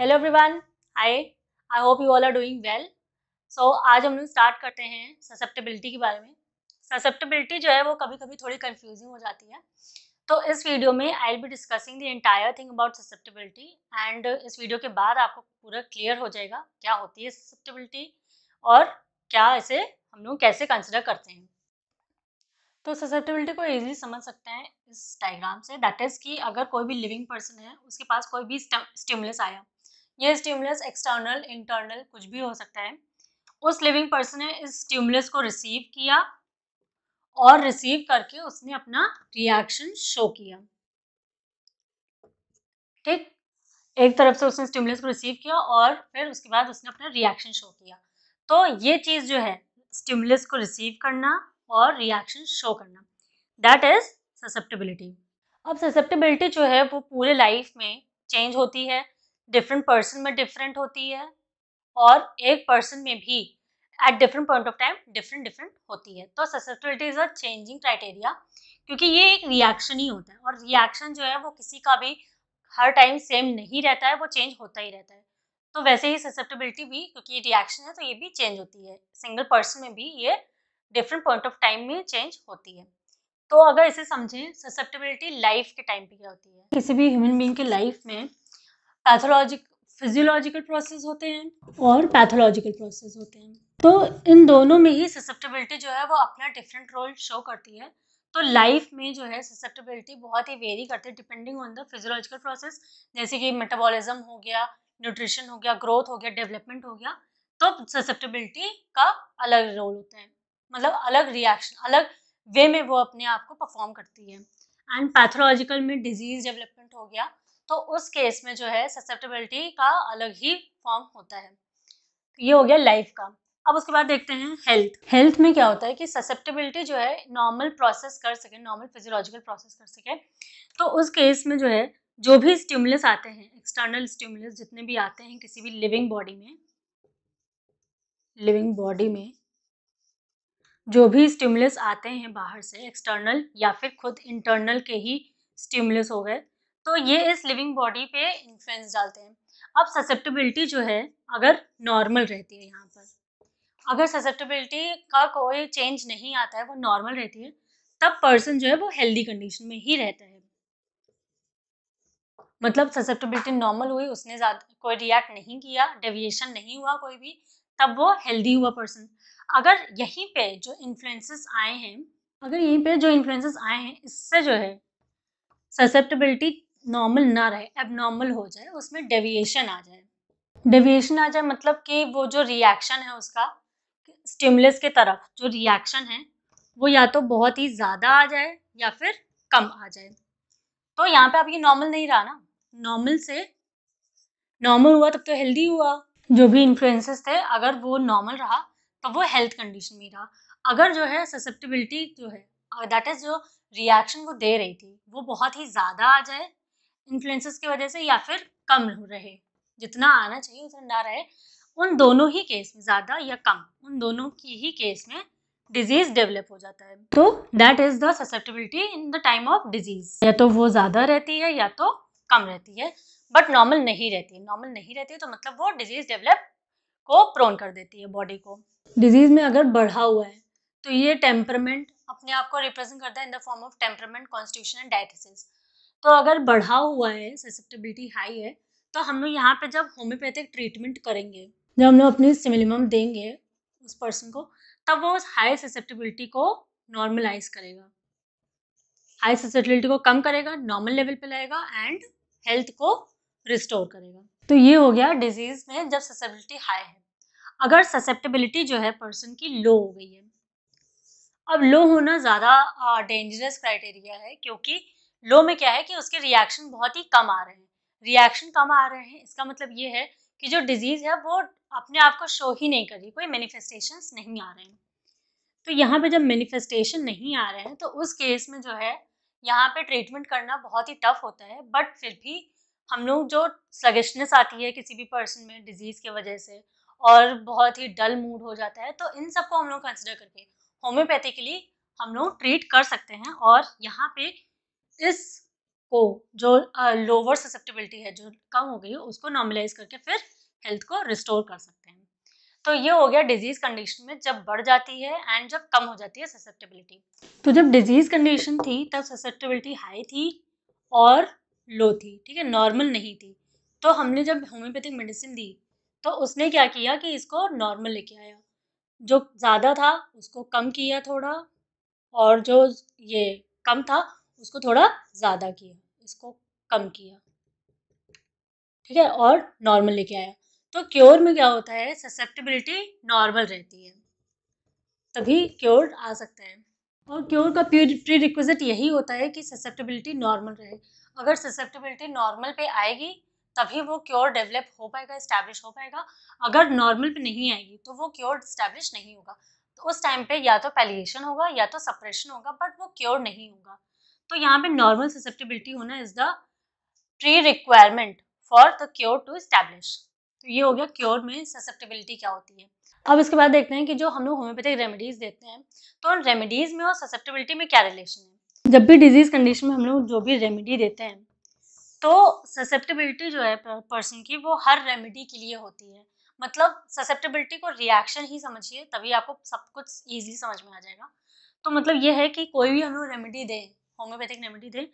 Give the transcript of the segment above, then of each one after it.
Hello everyone hi I hope you all are doing well so आज हम लोग start करते हैं ससेप्टेबिलिटी के बारे में ससेप्टेबिलिटी जो है वो कभी कभी थोड़ी कंफ्यूजिंग हो जाती है तो इस वीडियो में I will be discussing the entire thing about susceptibility and इस वीडियो के बाद आपको पूरा क्लियर हो जाएगा क्या होती है ससेप्टेबिलिटी और क्या इसे हम लोग कैसे कंसिडर करते हैं तो ससेप्टेबिलिटी को ईजिली समझ सकते हैं इस डायग्राम से दैट इज़ कि अगर कोई भी लिविंग पर्सन है उसके पास कोई भी स्टिमुलस आया ये स्टिमुलस एक्सटर्नल इंटरनल कुछ भी हो सकता है उस लिविंग पर्सन ने इस स्टिमुलस को रिसीव किया और रिसीव करके उसने अपना रिएक्शन शो किया ठीक एक तरफ से उसने स्टिमुलस को रिसीव किया और फिर उसके बाद उसने अपना रिएक्शन शो किया तो ये चीज़ जो है स्टिमुलस को रिसीव करना और रिएक्शन शो करना दैट इज ससेप्टेबिलिटी अब ससेप्टेबिलिटी जो है वो पूरे लाइफ में चेंज होती है डिफरेंट पर्सन में डिफरेंट होती है और एक पर्सन में भी at different point of time different different होती है तो susceptibility is a changing criteria क्योंकि ये एक रिएक्शन ही होता है और रिएक्शन जो है वो किसी का भी हर टाइम सेम नहीं रहता है वो चेंज होता ही रहता है तो वैसे ही ससेप्टिबिलिटी भी क्योंकि ये रिएक्शन है तो ये भी चेंज होती है सिंगल पर्सन में भी ये डिफरेंट पॉइंट ऑफ टाइम में चेंज होती है तो अगर इसे समझें ससेप्टिबिलिटी लाइफ के टाइम पे क्या होती है किसी भी ह्यूमन बींग के लाइफ में पैथोलॉजिक फिजियोलॉजिकल प्रोसेस होते हैं और पैथोलॉजिकल प्रोसेस होते हैं तो इन दोनों में ही ससेप्टेबिलिटी जो है वो अपना डिफरेंट रोल शो करती है तो लाइफ में जो है ससेप्टेबिलिटी बहुत ही वेरी करती है depending on the physiological process जैसे कि मेटाबॉलिज्म हो गया न्यूट्रिशन हो गया ग्रोथ हो गया डेवलपमेंट हो गया तो ससेप्टेबिलिटी का अलग रोल होता है मतलब अलग रिएक्शन अलग वे में वो अपने आप को परफॉर्म करती है एंड पैथोलॉजिकल में डिजीज डेवलपमेंट हो गया तो उस केस में जो है ससेप्टेबिलिटी का अलग ही फॉर्म होता है ये हो गया लाइफ का अब उसके बाद देखते हैं हेल्थ हेल्थ में क्या होता है कि ससेप्टेबिलिटी जो है नॉर्मल प्रोसेस कर सके नॉर्मल फिजियोलॉजिकल प्रोसेस कर सके तो उस केस में जो है जो भी स्टिमुलस आते हैं एक्सटर्नल स्टिमुलस जितने भी आते हैं किसी भी लिविंग बॉडी में लिविंग बॉडी में जो भी स्टिमुलस आते हैं बाहर से एक्सटर्नल या फिर खुद इंटरनल के ही स्टिमुलस हो गए तो ये इस लिविंग बॉडी पे इन्फ्लुएंस डालते हैं अब ससेप्टिबिलिटी जो है अगर नॉर्मल रहती है यहाँ पर अगर ससेप्टिबिलिटी का कोई चेंज नहीं आता है वो नॉर्मल रहती है तब पर्सन जो है वो हेल्दी कंडीशन में ही रहता है मतलब ससेप्टिबिलिटी नॉर्मल हुई उसने ज़्यादा कोई रिएक्ट नहीं किया डेविएशन नहीं हुआ कोई भी तब वो हेल्दी हुआ पर्सन अगर यहीं पे जो इन्फ्लुएंसेस आए हैं अगर यहीं पे जो इन्फ्लुएंसेस आए हैं इससे जो है ससेप्टिबिलिटी नॉर्मल ना रहे नॉर्मल हो जाए उसमें डेविएशन आ जाए डेविएशन आ जाए मतलब कि वो जो रिएक्शन है उसका स्टिमुलस के तरफ जो रिएक्शन है वो या तो बहुत ही ज़्यादा आ जाए या फिर कम आ जाए तो यहाँ पे अब ये नॉर्मल नहीं रहा ना नॉर्मल से नॉर्मल हुआ तब तो हेल्दी हुआ जो भी इन्फ्लुएंसेस थे अगर वो नॉर्मल रहा तो वो हेल्थ कंडीशन में रहा अगर जो है ससेप्टिबिलिटी जो है दैट इज़ जो रिएक्शन वो दे रही थी वो बहुत ही ज़्यादा आ जाए इन्फ्लुएंसेस की वजह से या फिर कम हो रहे जितना आना चाहिए उतना ना रहे उन दोनों ही केस में ज़्यादा या कम उन दोनों की ही केस में डिजीज डेवलप हो जाता है तो that is the susceptibility in the time of disease या तो वो ज़्यादा रहती है या तो कम रहती है बट नॉर्मल नहीं रहती है नॉर्मल नहीं रहती है तो मतलब वो डिजीज डेवलप को प्रोन कर देती है बॉडी को डिजीज में अगर बढ़ा हुआ है तो ये टेम्परमेंट अपने आप को रिप्रेजेंट करता है in the form of temperament constitution and diathesis तो अगर बढ़ा हुआ है सेसेप्टिबिलिटी हाई है तो हम लोग यहाँ पे जब होम्योपैथिक ट्रीटमेंट करेंगे जब हम लोग अपनी सिमिलिमम देंगे उस पर्सन को तब वो उस हाई सेसेप्टिबिलिटी को नॉर्मलाइज करेगा हाई सेसेप्टिबिलिटी को कम करेगा नॉर्मल लेवल पे लाएगा एंड हेल्थ को रिस्टोर करेगा तो ये हो गया डिजीज में जब ससेप्टिबिलिटी हाई है अगर ससेप्टिबिलिटी जो है पर्सन की लो हो गई है अब लो होना ज़्यादा डेंजरस क्राइटेरिया है क्योंकि लो में क्या है कि उसके रिएक्शन बहुत ही कम आ रहे हैं रिएक्शन कम आ रहे हैं इसका मतलब ये है कि जो डिजीज़ है वो अपने आप को शो ही नहीं कर रही कोई मैनिफेस्टेशन नहीं आ रहे हैं तो यहाँ पे जब मैनिफेस्टेशन नहीं आ रहे हैं तो उस केस में जो है यहाँ पे ट्रीटमेंट करना बहुत ही टफ होता है बट फिर भी हम लोग जो स्लगिशनेस आती है किसी भी पर्सन में डिजीज़ के वजह से और बहुत ही डल मूड हो जाता है तो इन सबको हम लोग कंसिडर करके होम्योपैथी के लिए हम लोग ट्रीट कर सकते हैं और यहाँ पे इस को जो लोअर uh, ससेप्टिबिलिटी है जो कम हो गई है उसको नॉर्मलाइज करके फिर हेल्थ को रिस्टोर कर सकते हैं तो ये हो गया डिजीज कंडीशन में जब बढ़ जाती है एंड जब कम हो जाती है ससेप्टिबिलिटी तो जब डिजीज कंडीशन थी तब ससेप्टिबिलिटी हाई थी और लो थी ठीक है नॉर्मल नहीं थी तो हमने जब होम्योपैथिक मेडिसिन दी तो उसने क्या किया कि इसको नॉर्मल लेके आया जो ज़्यादा था उसको कम किया थोड़ा और जो ये कम था उसको थोड़ा ज़्यादा किया इसको कम किया ठीक है और नॉर्मल लेके आया तो क्योर में क्या होता है ससेप्टेबिलिटी नॉर्मल रहती है तभी क्योर आ सकता है और क्योर का प्री रिक्विजिट यही होता है कि ससेप्टेबिलिटी नॉर्मल रहे अगर ससेप्टेबिलिटी नॉर्मल पे आएगी तभी वो क्योर डेवलप हो पाएगा इस्टेब्लिश हो पाएगा अगर नॉर्मल पे नहीं आएगी तो वो क्योर इस्टेब्लिश नहीं होगा तो उस टाइम पे या तो पैलिएशन होगा या तो सप्रेशन होगा बट वो क्योर नहीं होगा तो यहाँ पे नॉर्मल ससेप्टिबिलिटी होना is the pre requirement for the cure to establish तो ये हो गया क्योर में ससेप्टिबिलिटी क्या होती है अब इसके बाद देखते हैं कि जो हम लोग होम्योपैथिक रेमेडीज़ देते हैं तो उन रेमेडीज़ में और ससेप्टिबिलिटी में क्या रिलेशन है जब भी डिजीज़ कंडीशन में हम लोग जो भी रेमेडी देते हैं तो ससेप्टिबिलिटी जो है पर्सन की वो हर रेमेडी के लिए होती है मतलब ससेप्टिबिलिटी को रिएक्शन ही समझिए तभी आपको सब कुछ ईजिली समझ में आ जाएगा तो मतलब ये है कि कोई भी हम लोग रेमेडी दें होम्योपैथिक रेमेडी दें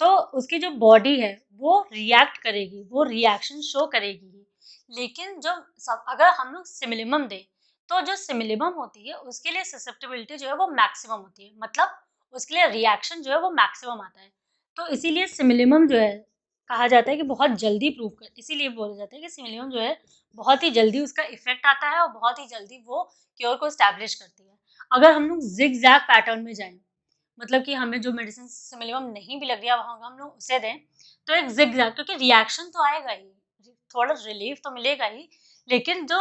तो उसकी जो बॉडी है वो रिएक्ट करेगी वो रिएक्शन शो करेगी लेकिन जो सब अगर हम लोग सिमिलिमम दें तो जो सिमिलिमम होती है उसके लिए ससेप्टेबिलिटी जो है वो मैक्सिमम होती है मतलब उसके लिए रिएक्शन जो है वो मैक्सिमम आता है तो इसीलिए सिमिलिमम जो है कहा जाता है कि बहुत जल्दी प्रूव कर इसीलिए बोला जाता है कि सिमिलियम जो है बहुत ही जल्दी उसका इफेक्ट आता है और बहुत ही जल्दी वो क्योर को स्टैब्लिश करती है अगर हम लोग जिग जैग पैटर्न में जाएं मतलब कि हमें जो मेडिसिन से नहीं भी लग रही है हम लोग उसे दें तो एक जिग क्योंकि रिएक्शन तो आएगा ही थोड़ा रिलीफ तो मिलेगा ही लेकिन जो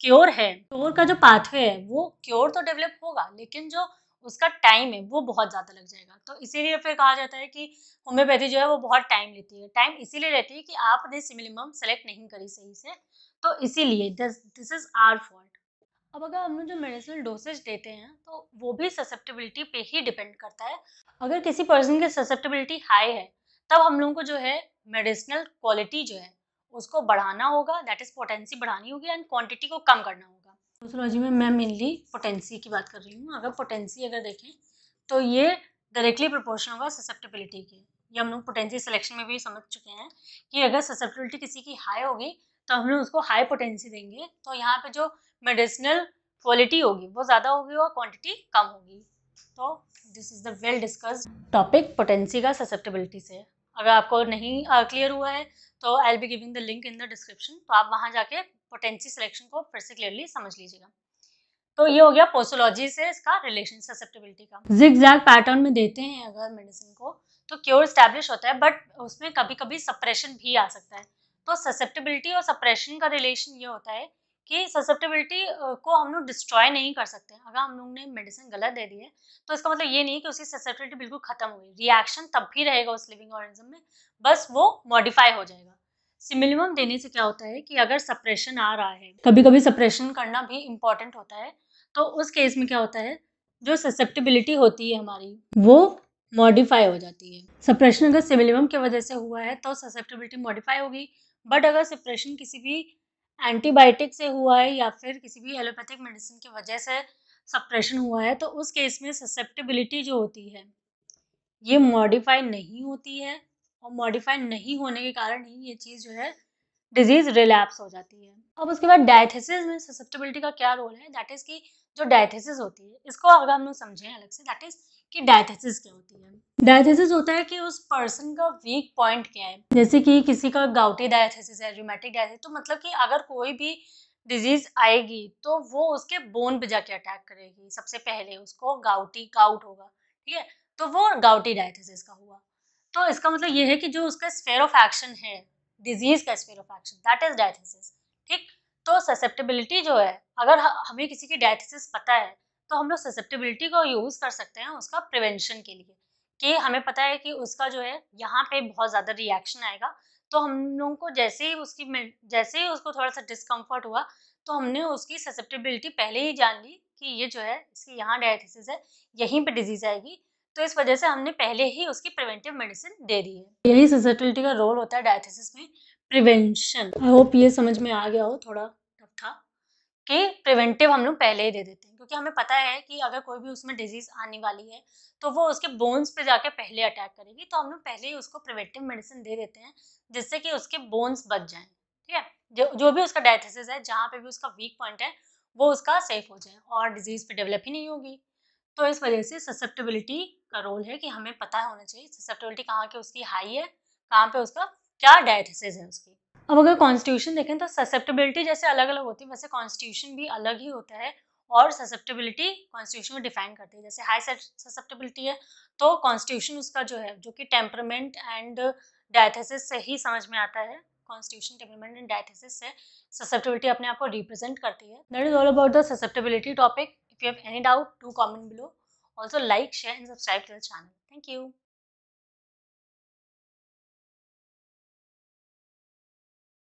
क्योर है क्योर का जो पाथवे है वो क्योर तो डेवलप होगा लेकिन जो उसका टाइम है वो बहुत ज़्यादा लग जाएगा तो इसीलिए फिर कहा जाता है कि होम्योपैथी जो है वो बहुत टाइम लेती है टाइम इसीलिए रहती है कि आपने सिमिलिमम सेलेक्ट नहीं करी सही से तो इसीलिए दिस इज़ आर फॉल्ट अब अगर हम लोग जो मेडिसिनल डोसेज देते हैं तो वो भी ससेप्टेबिलिटी पे ही डिपेंड करता है अगर किसी पर्सन की ससेप्टेबिलिटी हाई है तब हम लोगों को जो है मेडिसिनल क्वालिटी जो है उसको बढ़ाना होगा दैट इज़ पोटेंसी बढ़ानी होगी एंड क्वांटिटी को कम करना होगा न्यूसोलॉजी में मैं मेनली पोटेंसी की बात कर रही हूँ अगर पोटेंसी अगर देखें तो ये डायरेक्टली प्रपोर्शन होगा ससेप्टेबिलिटी के ये हम लोग पोटेंसी सिलेक्शन में भी समझ चुके हैं कि अगर ससेप्टेबिलिटी किसी की हाई होगी तो हम लोग उसको हाई पोटेंसी देंगे तो यहाँ पे जो मेडिसिनल क्वालिटी होगी वो ज़्यादा होगी और क्वांटिटी कम होगी तो this is the well discuss topic potency का ससेप्टेबिलिटी से अगर आपको नहीं क्लियर हुआ है तो I be giving the link in the description तो आप वहाँ जाके पोटेंसी सिलेक्शन को फिर से क्लियरली समझ लीजिएगा तो ये हो गया पोसोलॉजी से इसका रिलेशन ससेप्टेबिलिटी का जिग जैग पैटर्न में देते हैं अगर मेडिसिन को तो क्योर स्टैब्लिश होता है बट उसमें कभी कभी सप्रेशन भी आ सकता है तो ससेप्टेबिलिटी और सप्रेशन का रिलेशन ये होता है कि ससेप्टेबिलिटी को हम लोग डिस्ट्रॉय नहीं कर सकते अगर हम लोग ने मेडिसिन गलत दे दी है तो इसका मतलब ये नहीं कि उसकी ससेप्टेबिलिटी बिल्कुल खत्म हो गई रिएक्शन तब भी रहेगा उस लिविंग ऑर्गेनिज्म में बस वो मॉडिफाई हो जाएगा सिमिलिमम देने से क्या होता है कि अगर सप्रेशन आ रहा है कभी कभी सप्रेशन करना भी इम्पॉर्टेंट होता है तो उस केस में क्या होता है जो ससेप्टेबिलिटी होती है हमारी वो मॉडिफाई हो जाती है सप्रेशन अगर सिमिलिमम की वजह से हुआ है तो ससेप्टेबिलिटी मॉडिफाई होगी बट अगर सप्रेशन किसी भी एंटीबायोटिक से हुआ है या फिर किसी भी एलोपैथिक मेडिसिन की वजह से सप्रेशन हुआ है तो उस केस में ससेप्टेबिलिटी जो होती है ये मॉडिफाई नहीं होती है और मॉडिफाई नहीं होने के कारण ही ये चीज़ जो है डिजीज़ रिलैप्स हो जाती है अब उसके बाद डायथेसिस में ससेप्टेबिलिटी का क्या रोल है दैट इज़ की जो डायथेसिस होती है इसको अगर हम लोग समझें अलग से दैट इज कि डायथेसिस क्या होती है डायथेसिस होता है कि उस पर्सन का वीक पॉइंट क्या है जैसे कि किसी का गाउटी डायथेसिस है रोमेटिक डायथेसिस तो मतलब कि अगर कोई भी डिजीज आएगी तो वो उसके बोन पे जाके अटैक करेगी सबसे पहले उसको गाउटी गाउट होगा ठीक है तो वो गाउटी डायथेसिस का हुआ तो इसका मतलब ये है कि जो उसका स्फेयर ऑफ एक्शन है डिजीज का sphere of action that is diathesis ठीक तो ससेप्टेबिलिटी जो है अगर हमें किसी की डायथिस पता है तो हम लोग ससेप्टेबिलिटी को यूज़ कर सकते हैं उसका प्रिवेंशन के लिए कि हमें पता है कि उसका जो है यहाँ पे बहुत ज़्यादा रिएक्शन आएगा तो हम लोगों को जैसे ही उसकी जैसे ही उसको थोड़ा सा डिस्कम्फर्ट हुआ तो हमने उसकी ससेप्टेबिलिटी पहले ही जान ली कि ये जो है इसकी यहाँ डायथिस है यहीं पर डिजीज़ आएगी तो इस वजह से हमने पहले ही उसकी प्रिवेंटिव मेडिसिन दे दी है यही ससेटिलिटी का रोल होता है डायथिस में प्रिवेंशन आई होप ये समझ में आ गया हो थोड़ा टफ था कि प्रिवेंटिव हम लोग पहले ही दे देते हैं क्योंकि हमें पता है कि अगर कोई भी उसमें डिजीज आने वाली है तो वो उसके बोन्स पे जाके पहले अटैक करेगी तो हम लोग पहले ही उसको प्रिवेंटिव मेडिसिन दे देते हैं जिससे कि उसके बोन्स बच जाए ठीक है जो जो भी उसका डायथिस है जहाँ पे भी उसका वीक पॉइंट है वो उसका सेफ हो जाए और डिजीज पे डेवलप ही नहीं होगी तो इस वजह से ससेप्टेबिलिटी का रोल है कि हमें पता होना चाहिए ससेप्टेबिलिटी कहाँ की उसकी हाई है कहाँ पे उसका क्या डायथिसिस है उसकी अब अगर कॉन्स्टिट्यूशन देखें तो ससेप्टेबिलिटी जैसे अलग अलग होती है वैसे कॉन्स्टिट्यूशन भी अलग ही होता है और ससेप्टेबिलिटी कॉन्स्टिट्यूशन में डिफाइन करती है जैसे हाई ससेप्टेबिलिटी है तो कॉन्स्टिट्यूशन उसका जो है जो कि टेम्परमेंट एंड डायथेसिस से ही समझ में आता है कॉन्स्टिट्यूशन टेम्परमेंट एंड डायथेसिस से ससेप्टेबिलिटी अपने आप को रिप्रेजेंट करती है that is all about the susceptibility topic If you have any doubt, do comment below. Also like, share and subscribe to the channel. Thank you.